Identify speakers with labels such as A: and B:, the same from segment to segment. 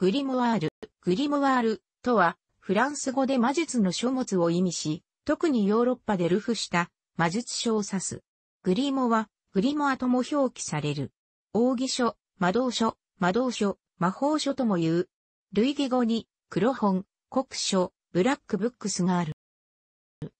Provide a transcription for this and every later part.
A: グリモワール、グリモワールとは、フランス語で魔術の書物を意味し、特にヨーロッパで流布した魔術書を指す。グリモは、グリモアとも表記される。奥義書、魔道書、魔道書、魔法書とも言う。類義語に、黒本、国書、ブラックブックスがある。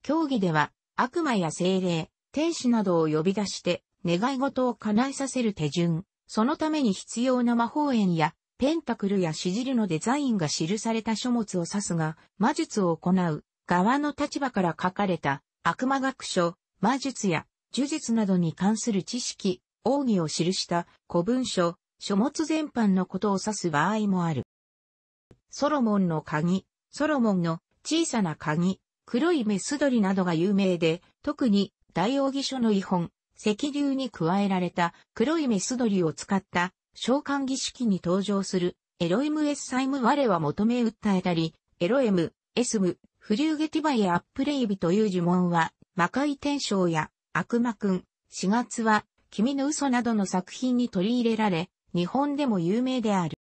A: 競技では、悪魔や精霊、天使などを呼び出して、願い事を叶えさせる手順、そのために必要な魔法園やペンタクルやシジルのデザインが記された書物を指すが、魔術を行う側の立場から書かれた悪魔学書、魔術や呪術などに関する知識、奥義を記した古文書、書物全般のことを指す場合もある。ソロモンの鍵、ソロモンの小さな鍵、黒いメス鳥などが有名で、特に大奥義書の遺本、石流に加えられた黒いメス鳥を使った召喚儀式に登場する、エロイムエッサイム我は求め訴えたり、エロエム、エスム、フリューゲティバイアップレイビという呪文は、魔界天章や悪魔くん、4月は、君の嘘などの作品に取り入れられ、日本でも有名である。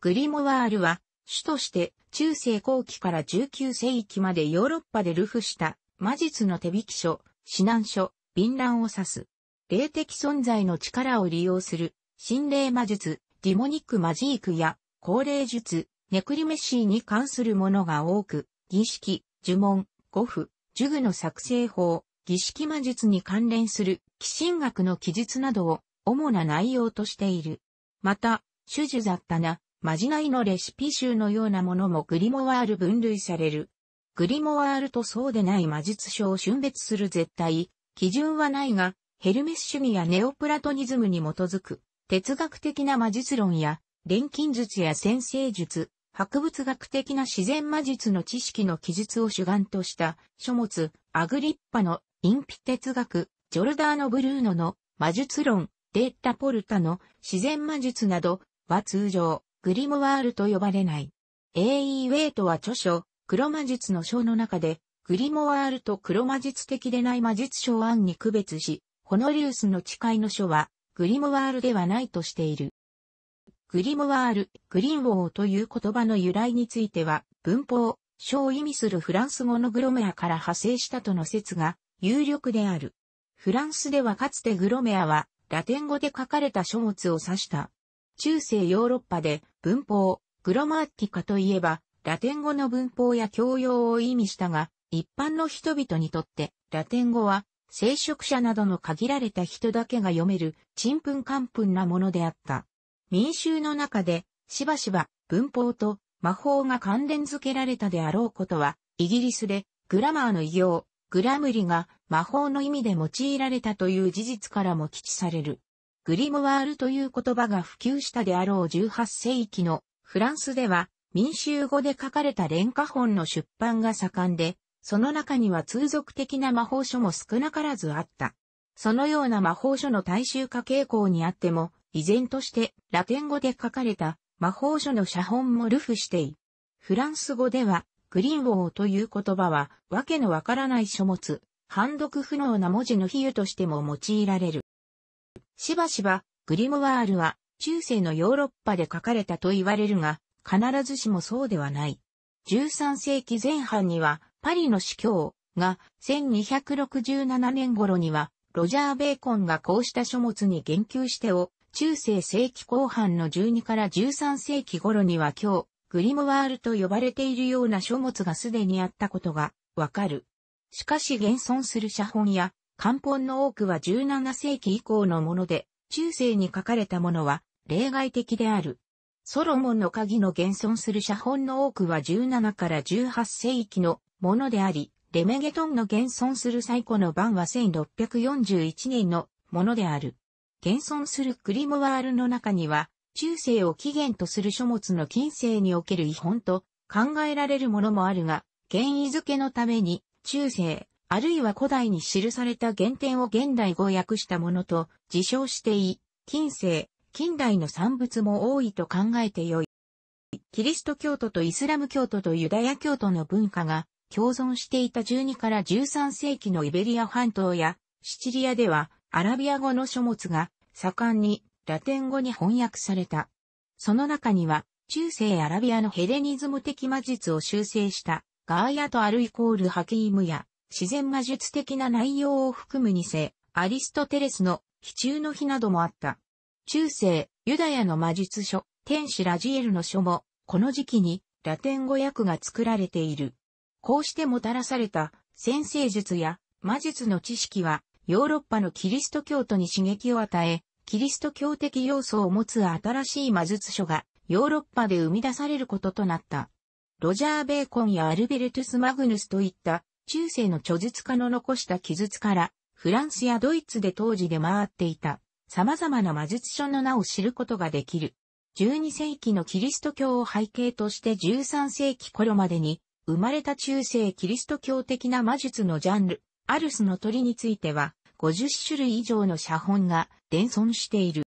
A: グリモワールは、主として中世後期から19世紀までヨーロッパで流布した魔術の手引き書、指南書、便乱を指す。霊的存在の力を利用する心霊魔術、ディモニックマジークや、高齢術、ネクリメシーに関するものが多く、儀式、呪文、語符、呪具の作成法、儀式魔術に関連する、奇神学の記述などを、主な内容としている。また、種樹雑多な、まじないのレシピ集のようなものもグリモワール分類される。グリモワールとそうでない魔術書を春別する絶対、基準はないが、ヘルメス主義やネオプラトニズムに基づく哲学的な魔術論や、錬金術や先生術、博物学的な自然魔術の知識の記述を主眼とした書物、アグリッパのンピ哲学、ジョルダーノ・ブルーノの魔術論、データ・ポルタの自然魔術などは通常、グリムワールと呼ばれない。A.E. ウェイトは著書、黒魔術の書の中で、グリモワールと黒魔術的でない魔術書を案に区別し、ホノリウスの誓いの書は、グリモワールではないとしている。グリモワール、グリンウォーという言葉の由来については、文法、書を意味するフランス語のグロメアから派生したとの説が有力である。フランスではかつてグロメアは、ラテン語で書かれた書物を指した。中世ヨーロッパで文法、グロマーティカといえば、ラテン語の文法や教養を意味したが、一般の人々にとって、ラテン語は聖職者などの限られた人だけが読める、ちんぷんかんぷんなものであった。民衆の中で、しばしば文法と魔法が関連づけられたであろうことは、イギリスでグラマーの異業、グラムリが魔法の意味で用いられたという事実からも記知される。グリモワールという言葉が普及したであろう18世紀のフランスでは民衆語で書かれた廉価本の出版が盛んで、その中には通俗的な魔法書も少なからずあった。そのような魔法書の大衆化傾向にあっても、依然としてラテン語で書かれた魔法書の写本も流布してい。フランス語では、グリーンウォーという言葉は、わけのわからない書物、判読不能な文字の比喩としても用いられる。しばしば、グリムワールは、中世のヨーロッパで書かれたと言われるが、必ずしもそうではない。13世紀前半には、パリの司教が1267年頃にはロジャー・ベーコンがこうした書物に言及してを中世世紀後半の12から13世紀頃には今日グリムワールと呼ばれているような書物がすでにあったことがわかる。しかし現存する写本や漢本の多くは17世紀以降のもので中世に書かれたものは例外的である。ソロモンの鍵の現存する写本の多くは17から18世紀のものであり、レメゲトンの現存する最古の版は1641年のものである。現存するクリモワールの中には、中世を起源とする書物の近世における違本と考えられるものもあるが、原意付けのために、中世、あるいは古代に記された原点を現代語訳したものと自称していい、近世、近代の産物も多いと考えてよい。キリスト教徒とイスラム教徒とユダヤ教徒の文化が共存していた12から13世紀のイベリア半島やシチリアではアラビア語の書物が盛んにラテン語に翻訳された。その中には中世アラビアのヘレニズム的魔術を修正したガーヤとアルイコールハキームや自然魔術的な内容を含む2世アリストテレスの非中の日などもあった。中世ユダヤの魔術書天使ラジエルの書もこの時期にラテン語訳が作られている。こうしてもたらされた先生術や魔術の知識はヨーロッパのキリスト教徒に刺激を与え、キリスト教的要素を持つ新しい魔術書がヨーロッパで生み出されることとなった。ロジャー・ベーコンやアルベルトゥス・マグヌスといった中世の著述家の残した記述から、フランスやドイツで当時で回っていた様々な魔術書の名を知ることができる。12世紀のキリスト教を背景として13世紀頃までに生まれた中世キリスト教的な魔術のジャンル、アルスの鳥については、50種類以上の写本が伝存している。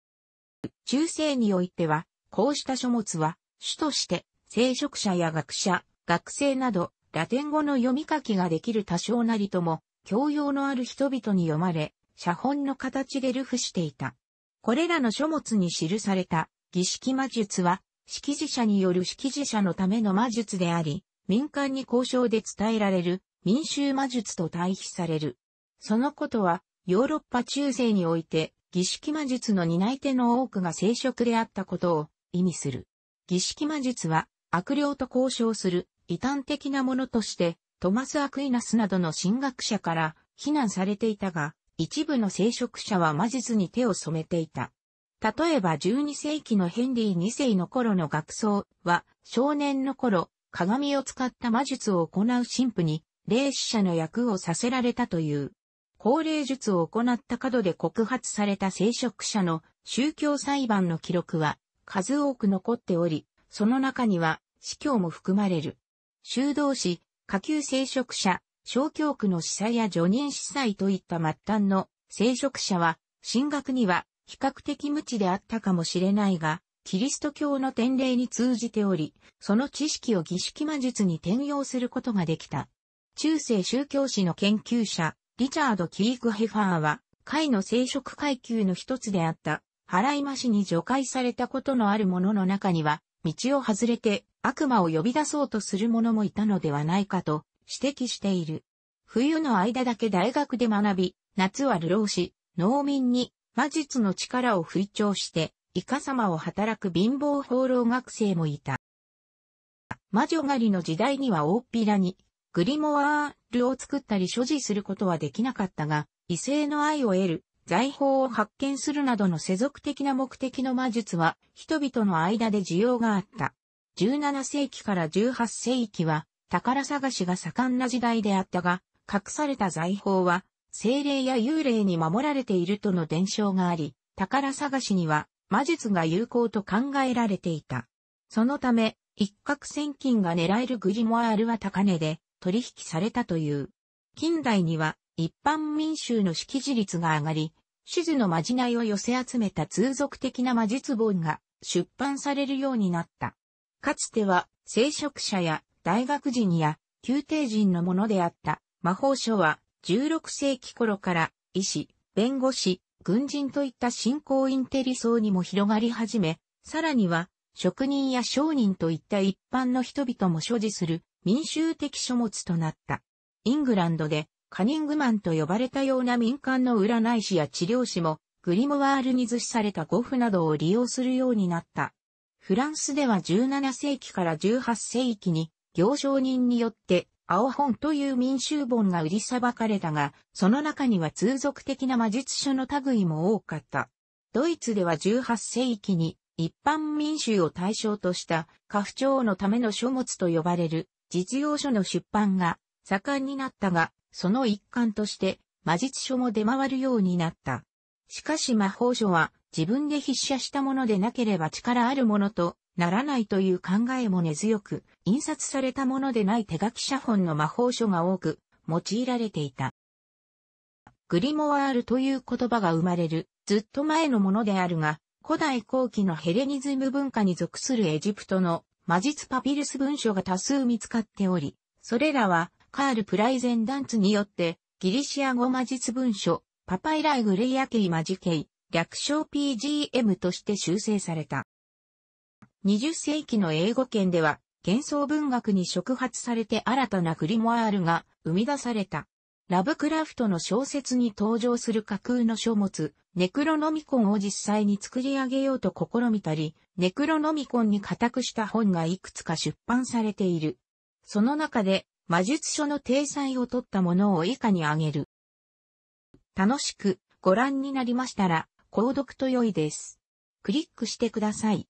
A: 中世においては、こうした書物は、主として、聖職者や学者、学生など、ラテン語の読み書きができる多少なりとも、教養のある人々に読まれ、写本の形で流布していた。これらの書物に記された儀式魔術は、識字者による識字者のための魔術であり、民間に交渉で伝えられる民衆魔術と対比される。そのことは、ヨーロッパ中世において、儀式魔術の担い手の多くが聖職であったことを意味する。儀式魔術は、悪霊と交渉する異端的なものとして、トマス・アクイナスなどの神学者から非難されていたが、一部の聖職者は魔術に手を染めていた。例えば12世紀のヘンリー2世の頃の学僧は、少年の頃、鏡を使った魔術を行う神父に、霊死者の役をさせられたという。高齢術を行った角で告発された聖職者の宗教裁判の記録は数多く残っており、その中には司教も含まれる。修道士、下級聖職者、小教区の司祭や助任司祭といった末端の聖職者は、進学には比較的無知であったかもしれないが、キリスト教の典礼に通じており、その知識を儀式魔術に転用することができた。中世宗教史の研究者、リチャード・キーク・ヘファーは、会の生殖階級の一つであった、払い増しに除外されたことのある者の中には、道を外れて悪魔を呼び出そうとする者もいたのではないかと指摘している。冬の間だけ大学で学び、夏は流浪し、農民に魔術の力を吹聴して、イカ様を働く貧乏放浪学生もいた。魔女狩りの時代には大っぴらに、グリモワールを作ったり所持することはできなかったが、異性の愛を得る、財宝を発見するなどの世俗的な目的の魔術は、人々の間で需要があった。17世紀から18世紀は、宝探しが盛んな時代であったが、隠された財宝は、精霊や幽霊に守られているとの伝承があり、宝探しには魔術が有効と考えられていた。そのため、一攫千金が狙えるグリモアールは高値で取引されたという。近代には一般民衆の識字率が上がり、手術のまじないを寄せ集めた通俗的な魔術本が出版されるようになった。かつては、聖職者や大学人や宮廷人のものであった魔法書は16世紀頃から医師、弁護士、軍人といった信仰インテリ層にも広がり始め、さらには、職人や商人といった一般の人々も所持する民衆的書物となった。イングランドでカニングマンと呼ばれたような民間の占い師や治療師もグリムワールに図示された語符などを利用するようになった。フランスでは17世紀から18世紀に行商人によって青本という民衆本が売りさばかれたが、その中には通俗的な魔術書の類も多かった。ドイツでは18世紀に一般民衆を対象とした家父長のための書物と呼ばれる実用書の出版が盛んになったが、その一環として魔術書も出回るようになった。しかし魔法書は自分で筆写したものでなければ力あるものとならないという考えも根強く、印刷されたものでない手書き写本の魔法書が多く、用いられていた。グリモワールという言葉が生まれる、ずっと前のものであるが、古代後期のヘレニズム文化に属するエジプトの魔術パピルス文書が多数見つかっており、それらはカール・プライゼンダンツによってギリシア語魔術文書パパイライグレイアケイマジケイ略称 PGM として修正された。20世紀の英語圏では、幻想文学に触発されて新たなグリモアールが生み出された。ラブクラフトの小説に登場する架空の書物、ネクロノミコンを実際に作り上げようと試みたり、ネクロノミコンに固くした本がいくつか出版されている。その中で、魔術書の体裁を取ったものを以下に挙げる。楽しくご覧になりましたら、購読と良いです。クリックしてください。